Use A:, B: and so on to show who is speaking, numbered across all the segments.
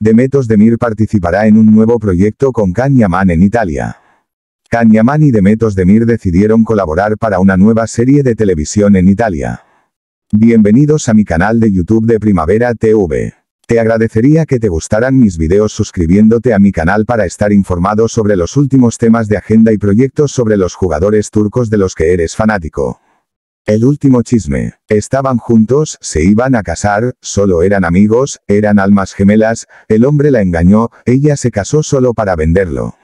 A: Demetos Demir participará en un nuevo proyecto con Kanyaman en Italia. Kanyaman y Demetos Demir decidieron colaborar para una nueva serie de televisión en Italia. Bienvenidos a mi canal de YouTube de Primavera TV. Te agradecería que te gustaran mis videos suscribiéndote a mi canal para estar informado sobre los últimos temas de agenda y proyectos sobre los jugadores turcos de los que eres fanático. El último chisme. Estaban juntos, se iban a casar, solo eran amigos, eran almas gemelas, el hombre la engañó, ella se casó solo para venderlo.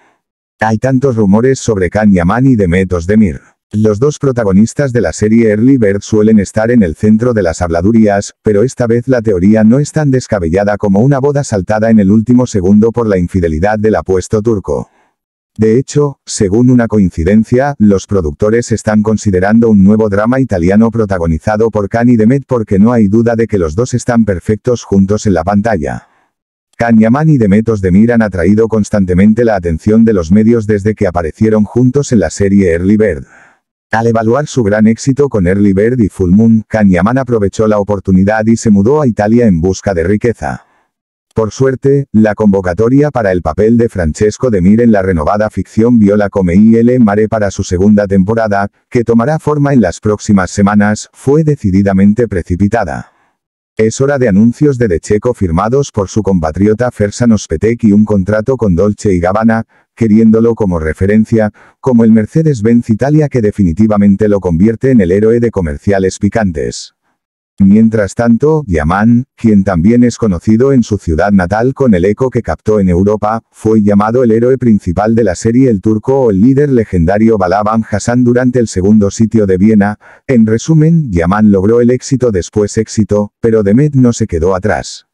A: Hay tantos rumores sobre Kanyaman y de Mir. Los dos protagonistas de la serie Early Bird suelen estar en el centro de las habladurías, pero esta vez la teoría no es tan descabellada como una boda saltada en el último segundo por la infidelidad del apuesto turco. De hecho, según una coincidencia, los productores están considerando un nuevo drama italiano protagonizado por Can y Demet porque no hay duda de que los dos están perfectos juntos en la pantalla. Yaman y Demet Demir han atraído constantemente la atención de los medios desde que aparecieron juntos en la serie Early Bird. Al evaluar su gran éxito con Early Bird y Full Moon, Yaman aprovechó la oportunidad y se mudó a Italia en busca de riqueza. Por suerte, la convocatoria para el papel de Francesco de Mir en la renovada ficción Viola Come y el Mare para su segunda temporada, que tomará forma en las próximas semanas, fue decididamente precipitada. Es hora de anuncios de Decheco firmados por su compatriota Fersan Ospetek y un contrato con Dolce y Gabbana, queriéndolo como referencia, como el Mercedes-Benz Italia que definitivamente lo convierte en el héroe de comerciales picantes. Mientras tanto, Yaman, quien también es conocido en su ciudad natal con el eco que captó en Europa, fue llamado el héroe principal de la serie El Turco o el líder legendario Balaban Hassan durante el segundo sitio de Viena. En resumen, Yaman logró el éxito después éxito, pero Demet no se quedó atrás.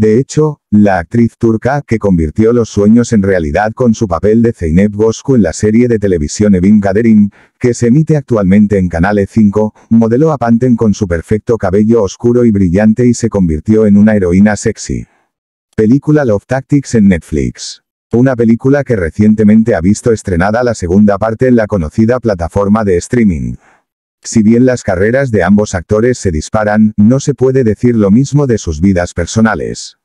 A: De hecho, la actriz turca que convirtió los sueños en realidad con su papel de Zeynep Bosco en la serie de televisión Evin Kaderim, que se emite actualmente en Canal 5, e modeló a Panten con su perfecto cabello oscuro y brillante y se convirtió en una heroína sexy. Película Love Tactics en Netflix. Una película que recientemente ha visto estrenada la segunda parte en la conocida plataforma de streaming. Si bien las carreras de ambos actores se disparan, no se puede decir lo mismo de sus vidas personales.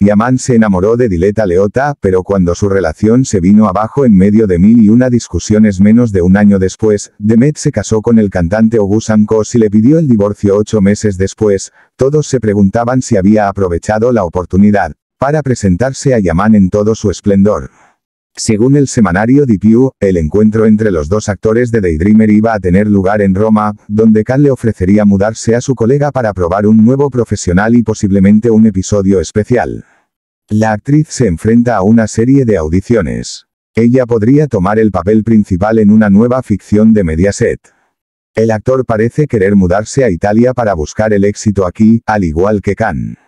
A: Yaman se enamoró de Dileta Leota, pero cuando su relación se vino abajo en medio de mil y una discusiones menos de un año después, Demet se casó con el cantante Ogusan y le pidió el divorcio ocho meses después, todos se preguntaban si había aprovechado la oportunidad, para presentarse a Yaman en todo su esplendor. Según el semanario DPU, el encuentro entre los dos actores de Daydreamer iba a tener lugar en Roma, donde Khan le ofrecería mudarse a su colega para probar un nuevo profesional y posiblemente un episodio especial. La actriz se enfrenta a una serie de audiciones. Ella podría tomar el papel principal en una nueva ficción de Mediaset. El actor parece querer mudarse a Italia para buscar el éxito aquí, al igual que Khan.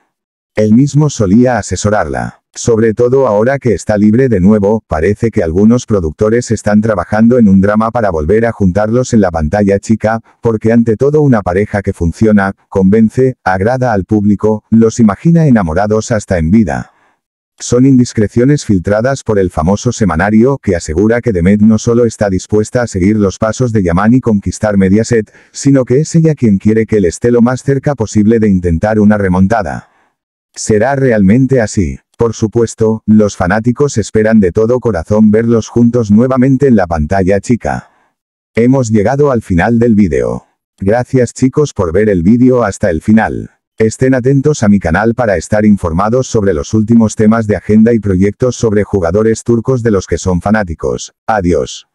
A: Él mismo solía asesorarla. Sobre todo ahora que está libre de nuevo, parece que algunos productores están trabajando en un drama para volver a juntarlos en la pantalla chica, porque ante todo una pareja que funciona, convence, agrada al público, los imagina enamorados hasta en vida. Son indiscreciones filtradas por el famoso semanario, que asegura que Demet no solo está dispuesta a seguir los pasos de Yaman y conquistar Mediaset, sino que es ella quien quiere que él esté lo más cerca posible de intentar una remontada. ¿Será realmente así? Por supuesto, los fanáticos esperan de todo corazón verlos juntos nuevamente en la pantalla chica. Hemos llegado al final del vídeo. Gracias chicos por ver el vídeo hasta el final. Estén atentos a mi canal para estar informados sobre los últimos temas de agenda y proyectos sobre jugadores turcos de los que son fanáticos. Adiós.